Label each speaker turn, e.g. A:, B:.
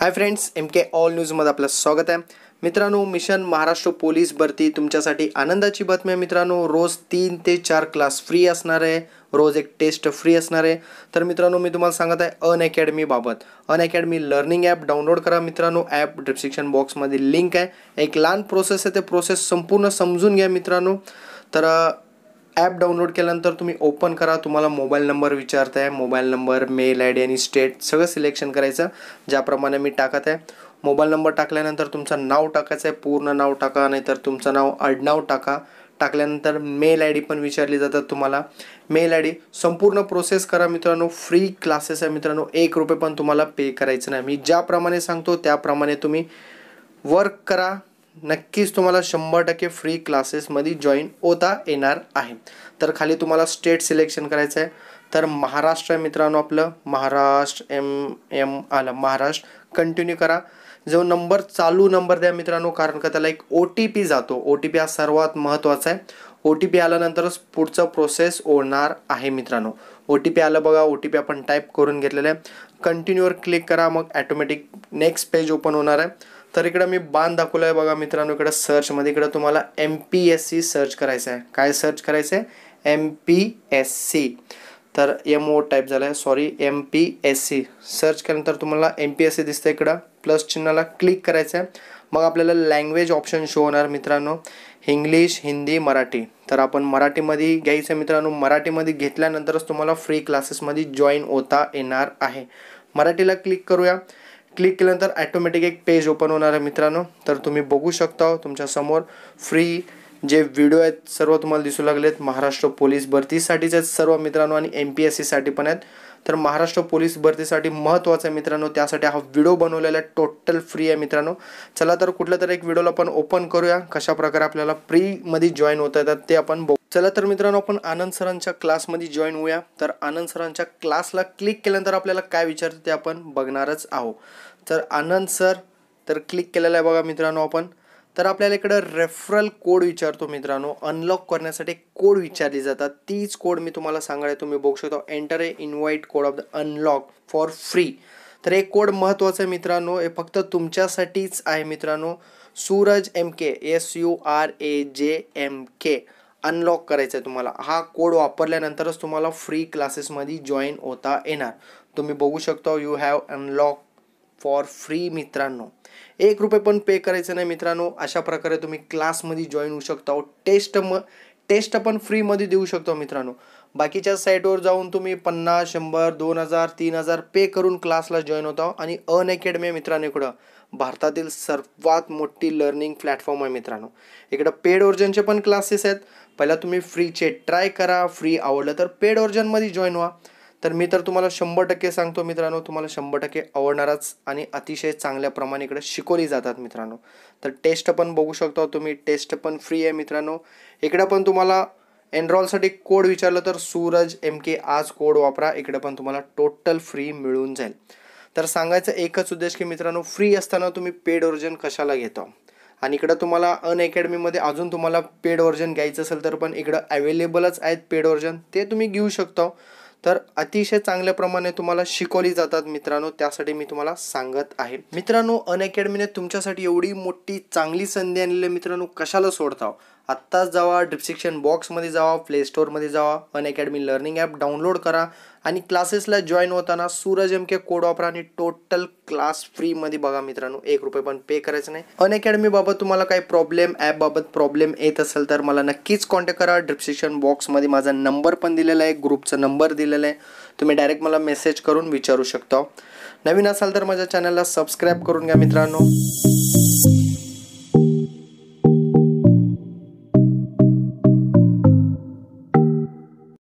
A: हाय friends M K all न्यूजमध्ये आपलं स्वागत आहे मित्रांनो मिशन महाराष्ट्र पोलीस भरती तुमच्यासाठी आनंदाची बातमी आहे मित्रांनो रोज तीन ते चार क्लास फ्री असणार आहे रोज एक टेस्ट फ्री असणार आहे तर मित्रांनो मी तुम्हाला सांगत आहे अन अकॅडमीबाबत Unacademy learning app download करा मित्रांनो ॲप डिस्क्रिप्शन बॉक्समध्ये लिंक आहे एक लहान प्रोसेस आहे ते प्रोसेस संपूर्ण समजून घ्या मित्रांनो तर ॲप डाउनलोड केल्यानंतर तुम्ही ओपन करा तुम्हाला मोबाईल नंबर विचारत आहे mobile number mail I D आणि स्टेट सगळं सिलेक्शन करायचं ज्याप्रमाणे मी टाकत आहे मोबाईल नंबर टाकल्यानंतर तुमचं नाव टाकायचं आहे पूर्ण नाव टाका नाहीतर तुमचं नाव आडनाव टाका टाकल्यानंतर मेल आय डी पण विचारली जातात तुम्हाला मेल आय डी संपूर्ण प्रोसेस करा मित्रांनो फ्री क्लासेस आहे मित्रांनो एक रुपये पण तुम्हाला पे करायचं नाही मी ज्याप्रमाणे सांगतो त्याप्रमाणे तुम्ही वर्क करा नक्कीच तुम्हाला शंभर टक्के फ्री क्लासेसमध्ये जॉईन होता येणार आहे तर खाली तुम्हाला स्टेट सिलेक्शन करायचं आहे तर महाराष्ट्र आहे मित्रांनो आपलं महाराष्ट्र एम एम आलं महाराष्ट्र कंटिन्यू करा जो नंबर चालू नंबर द्या मित्रांनो कारण का त्याला एक ओ टी पी जातो ओ टी पी हा सर्वात महत्त्वाचा आहे ओ टी पी आल्यानंतरच पुढचं प्रोसेस होणार आहे मित्रांनो ओ टी पी आलं बघा ओ टी पी आपण टाईप करून घेतलेलं आहे कंटिन्यूवर क्लिक करा मग ॲटोमॅटिक नेक्स्ट पेज ओपन होणार आहे तर इकडं मी बांध दाखवलं आहे बघा मित्रांनो इकडं सर्चमध्ये इकडं तुम्हाला M P S C search करायचं आहे काय सर्च करायचं आहे एम पी एस सी तर एम ओ टाईप झालं आहे sorry M P S C search केल्यानंतर तुम्हाला एम पी एस सी दिसतं इकडं प्लस चिन्हाला क्लिक करायचं आहे मग आपल्याला लँग्वेज ऑप्शन शो होणार मित्रांनो इंग्लिश हिंदी मराठी तर आपण मराठीमध्ये घ्यायचं आहे मित्रांनो मराठीमध्ये घेतल्यानंतरच तुम्हाला फ्री क्लासेसमध्ये जॉईन होता येणार आहे मराठीला क्लिक करूया क्लिक केल्यानंतर ॲटोमॅटिक एक पेज ओपन होणार आहे मित्रांनो तर तुम्ही बघू शकता हो, तुमच्यासमोर फ्री जे व्हिडिओ आहेत सर्व तुम्हाला दिसू लागलेत महाराष्ट्र पोलीस भरतीसाठीच आहेत सर्व मित्रांनो आणि एम पी एस सीसाठी पण आहेत तर महाराष्ट्र पोलीस भरतीसाठी महत्त्वाचं आहे मित्रांनो त्यासाठी हा व्हिडिओ बनवलेला टोटल फ्री आहे मित्रांनो चला तर कुठल्या तरी एक व्हिडिओला आपण ओपन करूया कशाप्रकारे आपल्याला फ्रीमध्ये जॉईन होता येतात ते आपण चला तर मित्रांनो आपण आनंद सरांच्या क्लासमध्ये जॉईन होऊया तर आनंद सरांच्या क्लासला क्लिक केल्यानंतर आपल्याला काय विचारतं ते आपण बघणारच आहो तर आनंद सर तर क्लिक केलेलं आहे बघा मित्रांनो आपण तर आपल्याला इकडं रेफरल कोड विचारतो मित्रांनो अनलॉक करण्यासाठी कोड विचारली जातात तीच कोड मी तुम्हाला सांगाय तुम्ही बघू शकता enter a invite code of the unlock for free तर हे कोड महत्त्वाचं आहे मित्रांनो हे फक्त तुमच्यासाठीच आहे मित्रांनो Suraj M K S U R A J M K unlock करायचं आहे तुम्हाला हा कोड वापरल्यानंतरच तुम्हाला फ्री क्लासेसमध्ये जॉईन होता येणार तुम्ही बघू शकता you have unlock for free मित्रांनो एक रुपये पण पे करायचं नाही मित्रांनो अशा प्रकारे तुम्ही क्लासमध्ये जॉईन होऊ शकता टेस्ट म टेस्ट पण फ्रीमध्ये देऊ शकता मित्रांनो बाकीच्या साईटवर जाऊन तुम्ही पन्नास शंभर दोन हजार तीन हजार पे करून क्लासला जॉईन होता आणि अन अकॅडमी मित्रांनो इकडं भारतातील सर्वात मोठी लर्निंग प्लॅटफॉर्म आहे मित्रांनो इकडं पेड वर्जनचे पण क्लासेस आहेत पहिला तुम्ही फ्रीचे ट्राय करा फ्री आवडलं तर पेड ओर्जनमध्ये जॉईन व्हा तर मी तर तुम्हाला शंभर टक्के सांगतो मित्रांनो तुम्हाला शंभर टक्के आवडणारच आणि अतिशय चांगल्या प्रमाणे इकडे शिकवली जातात मित्रांनो तर टेस्ट पण बघू शकता तुम्ही टेस्ट पण फ्री आहे मित्रांनो इकडं पण तुम्हाला एनरॉलसाठी कोड विचारलं तर सूरज एम के आज कोड वापरा इकडे पण तुम्हाला टोटल फ्री मिळून जाईल तर सांगायचं एकच उद्देश की मित्रांनो फ्री असताना तुम्ही पेड वर्जन कशाला घेता आणि इकडं तुम्हाला अन अजून तुम्हाला पेड वर्जन घ्यायचं असेल तर पण इकडं अवेलेबलच आहेत पेड वर्जन ते तुम्ही घेऊ शकता तर अतिशय चांगल्या प्रमाणे तुम्हाला शिकवली जातात मित्रांनो त्यासाठी मी तुम्हाला सांगत आहे मित्रांनो अन अकॅडमीने तुमच्यासाठी एवढी मोठी चांगली संधी आणलेली मित्रांनो कशाला सोडताव आत्ताच जावा डिस्क्रिप्शन बॉक्समध्ये जावा प्ले स्टोअरमध्ये जावा अन लर्निंग ॲप डाउनलोड करा आणि क्लासेसला जॉईन होताना सूरज एम के कोड वापरा आणि टोटल क्लास फ्रीमध्ये बघा मित्रांनो एक रुपये पण पे करायचं नाही अन अकॅडमीबाबत तुम्हाला काही प्रॉब्लेम ॲपबाबत प्रॉब्लेम येत असेल तर मला नक्कीच कॉन्टॅक्ट करा डिस्क्रिप्शन बॉक्समध्ये माझा नंबर पण दिलेला आहे ग्रुपचा नंबर दिलेला आहे तुम्ही डायरेक्ट मला मेसेज करून विचारू शकता नवीन असाल तर माझ्या चॅनलला सबस्क्राईब करून घ्या मित्रांनो